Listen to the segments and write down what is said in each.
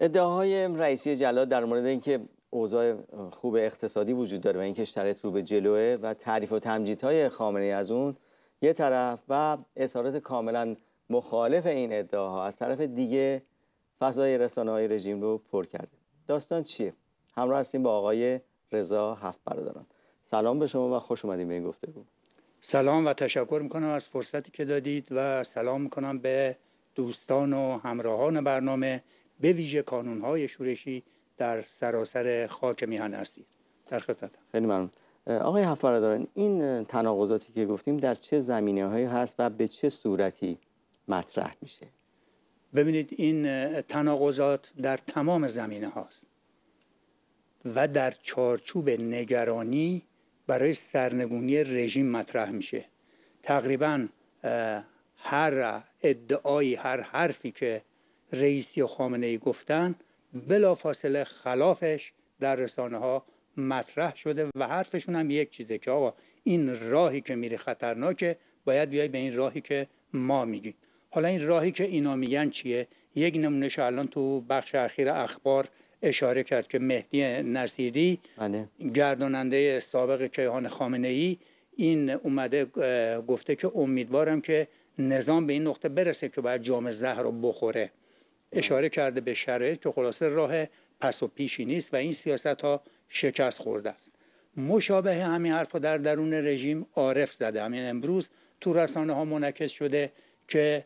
ادعاهای رئیسی جلاد در مورد اینکه اوضاع خوب اقتصادی وجود داره و این که رو به جلوه و تعریف و تمجیدهای خامنه از اون یه طرف و اظهارات کاملا مخالف این ادعاها از طرف دیگه فضای رسانه های رژیم رو پر کرده داستان چیه همراه هستیم با آقای رضا هفت برادران سلام به شما و خوش اومدیم به این گفتگو سلام و تشکر میکنم از فرصتی که دادید و سلام میکنم به دوستان و همراهان برنامه به ویژه های شورشی در سراسر خاک میهن هستی در خدمت خیلی ممنون آقای هفت این تناقضاتی که گفتیم در چه زمینه هایی هست و به چه صورتی مطرح میشه ببینید این تناقضات در تمام زمینه هاست و در چارچوب نگرانی برای سرنگونی رژیم مطرح میشه تقریبا هر ادعایی هر حرفی که رئیسی و خامنه ای گفتن فاصله خلافش در رسانه ها مطرح شده و حرفشون هم یک چیزه که آقا این راهی که میری خطرناکه باید بیای به این راهی که ما میگیم حالا این راهی که اینا میگن چیه یک نمونهش الان تو بخش اخیر اخبار اشاره کرد که مهدی نصیری بله. گرداننده سابق کیهان خامنه ای این اومده گفته که امیدوارم که نظام به این نقطه برسه که باید جام زهر رو بخوره اشاره کرده به شرایط که خلاصه راه پس و پیشی نیست و این سیاست ها شکست خورده است مشابه همین حرف در درون رژیم عارف زده همین امروز تو رسانه ها منعکس شده که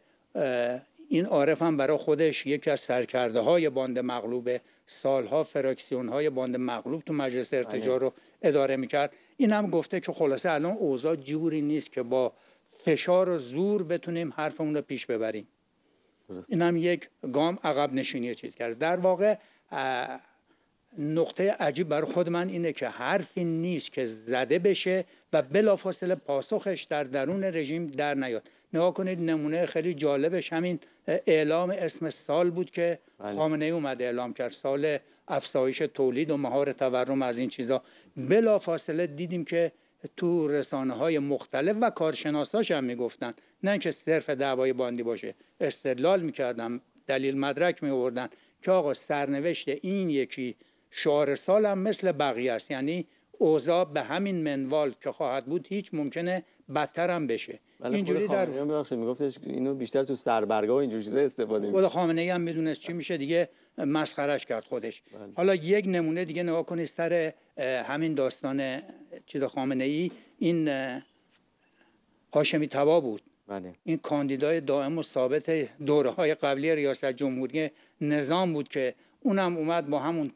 این عارف هم برای خودش یکی از سرکرده های باند مغلوب سالها فراکسیون های باند مغلوب تو مجلس بله. ارتجار رو اداره میکرد این هم گفته که خلاصه الان اوضاع جوری نیست که با فشار و زور بتونیم حرفمون رو پیش ببریم این هم یک گام عقب نشینی چیز کرد در واقع نقطه عجیب بر خود من اینه که حرفی نیست که زده بشه و بلافاصله پاسخش در درون رژیم در نیاد نگاه کنید نمونه خیلی جالبش همین اعلام اسم سال بود که بله. خامنه اومد اعلام کرد سال افزایش تولید و مهار تورم از این چیزا بلافاصله دیدیم که تو رسانه های مختلف و کارشناساش هم میگفتن نه که صرف دعوای باندی باشه استدلال میکردن دلیل مدرک میوردن که آقا سرنوشت این یکی شعار سال مثل بقیه است یعنی اوضاع به همین منوال که خواهد بود هیچ ممکنه بدتر هم بشه بله اینجوری در میگفتش اینو بیشتر تو سربرگا و اینجور چیزا استفاده خود خامنه هم میدونست چی میشه دیگه مسخرش کرد خودش بله. حالا یک نمونه دیگه نگاه کنید سر همین داستان چیز خامنه ای این هاشمی تبا بود بله. این کاندیدای دائم و ثابت دوره های قبلی ریاست جمهوری نظام بود که اونم اومد با همون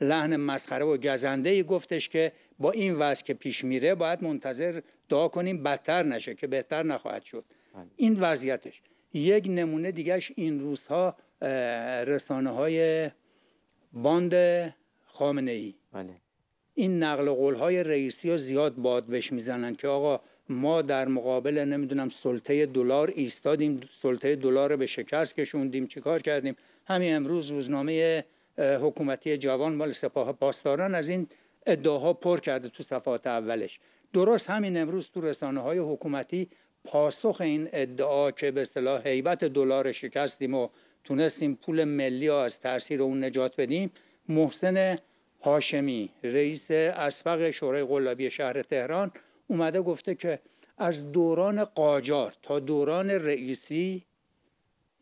لحن مسخره و گزنده ای گفتش که با این وضع که پیش میره باید منتظر دعا کنیم بدتر نشه که بهتر نخواهد شد بله. این وضعیتش یک نمونه دیگهش این روزها رسانه های باند خامنه ای بله. این نقل قول های رئیسی ها زیاد باد بهش میزنن که آقا ما در مقابل نمیدونم سلطه دلار ایستادیم سلطه دلار به شکست کشوندیم چیکار کردیم همین امروز روزنامه حکومتی جوان مال سپاه پاسداران از این ادعاها پر کرده تو صفحات اولش درست همین امروز تو رسانه های حکومتی پاسخ این ادعا که به اصطلاح هیبت دلار شکستیم و تونستیم پول ملی ها از تاثیر اون نجات بدیم محسن هاشمی رئیس اسبق شورای قلابی شهر تهران اومده گفته که از دوران قاجار تا دوران رئیسی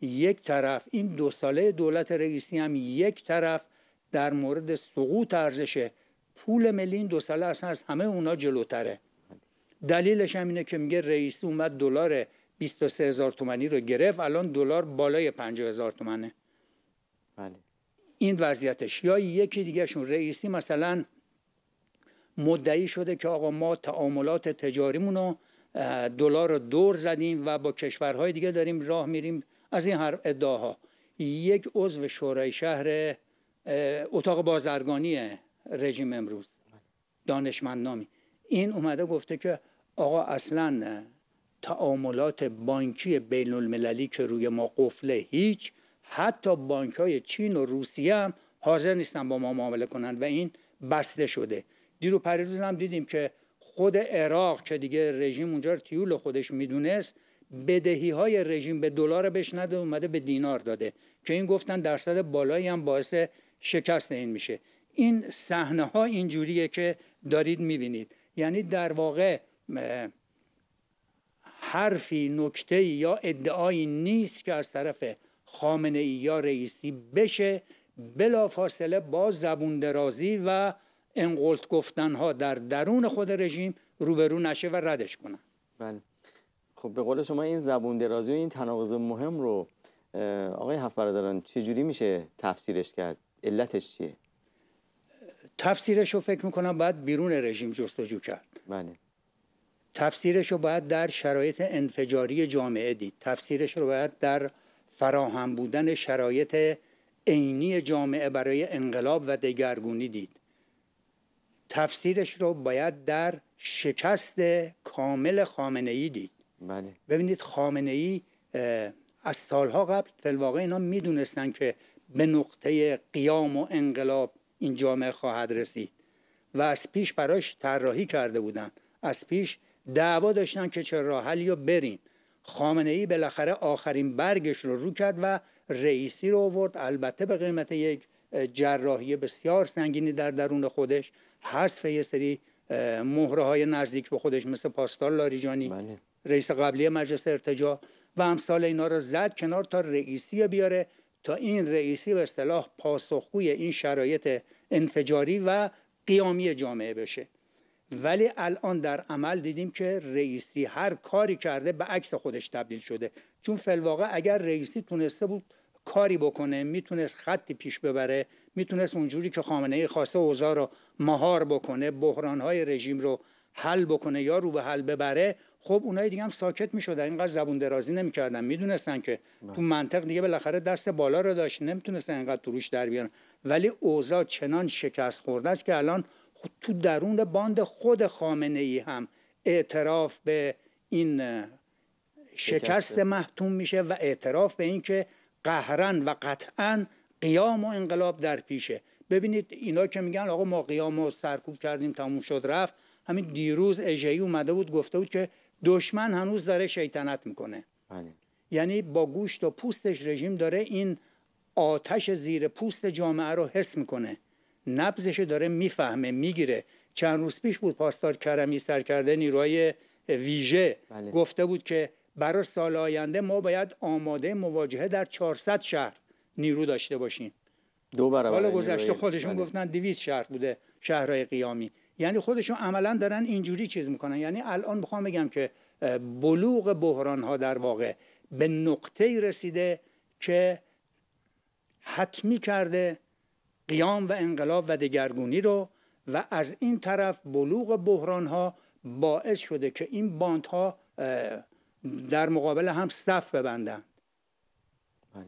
یک طرف این دو ساله دولت رئیسی هم یک طرف در مورد سقوط ارزش پول ملی این دو ساله اصلا از همه اونا جلوتره دلیلش هم اینه که میگه رئیسی اومد دلار 23 هزار تومانی رو گرفت الان دلار بالای 50 هزار تومنه بله این وضعیتش یا یکی دیگهشون رئیسی مثلا مدعی شده که آقا ما تعاملات تجاریمون رو دلار رو دور زدیم و با کشورهای دیگه داریم راه میریم از این هر ادعاها یک عضو شورای شهر اتاق بازرگانی رژیم امروز دانشمند نامی این اومده گفته که آقا اصلا تعاملات بانکی بین المللی که روی ما قفله هیچ حتی بانک های چین و روسیه هم حاضر نیستن با ما معامله کنند و این بسته شده دیرو پریروز هم دیدیم که خود عراق که دیگه رژیم اونجا رو تیول خودش میدونست بدهی های رژیم به دلار بهش نده اومده به دینار داده که این گفتن درصد بالایی هم باعث شکست این میشه این صحنه ها اینجوریه که دارید میبینید یعنی در واقع حرفی نکته یا ادعایی نیست که از طرف خامنه ای یا رئیسی بشه بلا فاصله با زبون درازی و انقلت گفتن ها در درون خود رژیم روبرو نشه و ردش کنن بله خب به قول شما این زبون درازی و این تناقض مهم رو آقای هفت برادران جوری میشه تفسیرش کرد علتش چیه تفسیرش رو فکر میکنم باید بیرون رژیم جستجو کرد بله تفسیرش رو باید در شرایط انفجاری جامعه دید تفسیرش رو باید در فراهم بودن شرایط عینی جامعه برای انقلاب و دگرگونی دید تفسیرش رو باید در شکست کامل خامنه ای دید بله. ببینید خامنه ای از سالها قبل فلواقع اینا میدونستن که به نقطه قیام و انقلاب این جامعه خواهد رسید و از پیش براش طراحی کرده بودن از پیش دعوا داشتن که چه راه بریم خامنه ای بالاخره آخرین برگش رو رو کرد و رئیسی رو آورد البته به قیمت یک جراحی بسیار سنگینی در درون خودش حذف یه سری مهره های نزدیک به خودش مثل پاستال لاریجانی بله. رئیس قبلی مجلس ارتجا و امثال اینا رو زد کنار تا رئیسی بیاره تا این رئیسی به اصطلاح پاسخگوی این شرایط انفجاری و قیامی جامعه بشه ولی الان در عمل دیدیم که رئیسی هر کاری کرده به عکس خودش تبدیل شده چون فلواقع اگر رئیسی تونسته بود کاری بکنه میتونست خطی پیش ببره میتونست اونجوری که خامنه ای خواسته اوضاع رو مهار بکنه های رژیم رو حل بکنه یا رو به حل ببره خب اونای دیگه هم ساکت میشدن اینقدر زبون درازی نمیکردن میدونستن که تو منطق دیگه بالاخره دست بالا رو داشت نمیتونستن اینقدر دروش در ولی اوضاع چنان شکست خورده است که الان تو درون باند خود خامنه ای هم اعتراف به این شکست محتوم میشه و اعتراف به اینکه قهرن و قطعا قیام و انقلاب در پیشه ببینید اینا که میگن آقا ما قیام و سرکوب کردیم تموم شد رفت همین دیروز اژه‌ای اومده بود گفته بود که دشمن هنوز داره شیطنت میکنه بله. یعنی با گوشت و پوستش رژیم داره این آتش زیر پوست جامعه رو حس میکنه نبزش داره میفهمه میگیره چند روز پیش بود پاسدار کرمی سرکرده نیروهای ویژه بله. گفته بود که برای سال آینده ما باید آماده مواجهه در 400 شهر نیرو داشته باشیم دو برابر سال گذشته خودشون بله. گفتن 200 شهر بوده شهرهای قیامی یعنی خودشون عملا دارن اینجوری چیز میکنن یعنی الان میخوام بگم که بلوغ بحران ها در واقع به نقطه رسیده که حتمی کرده قیام و انقلاب و دگرگونی رو و از این طرف بلوغ بحران ها باعث شده که این باندها در مقابل هم صف ببندند بله.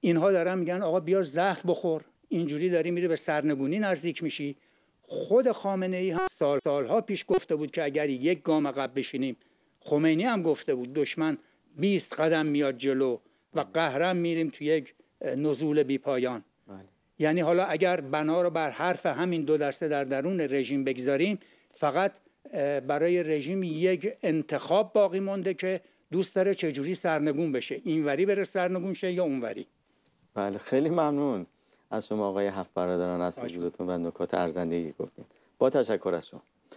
اینها دارن میگن آقا بیا زخم بخور اینجوری داری میری به سرنگونی نزدیک میشی خود خامنه ای هم سال سالها پیش گفته بود که اگر یک گام عقب بشینیم خمینی هم گفته بود دشمن 20 قدم میاد جلو و قهرم میریم تو یک نزول بی پایان یعنی حالا اگر بنا رو بر حرف همین دو دسته در درون رژیم بگذاریم فقط برای رژیم یک انتخاب باقی مونده که دوست داره چجوری سرنگون بشه اینوری بره سرنگون شه یا اونوری بله خیلی ممنون از شما آقای هفت برادران از وجودتون و نکات ارزندگی گفتید با تشکر از شما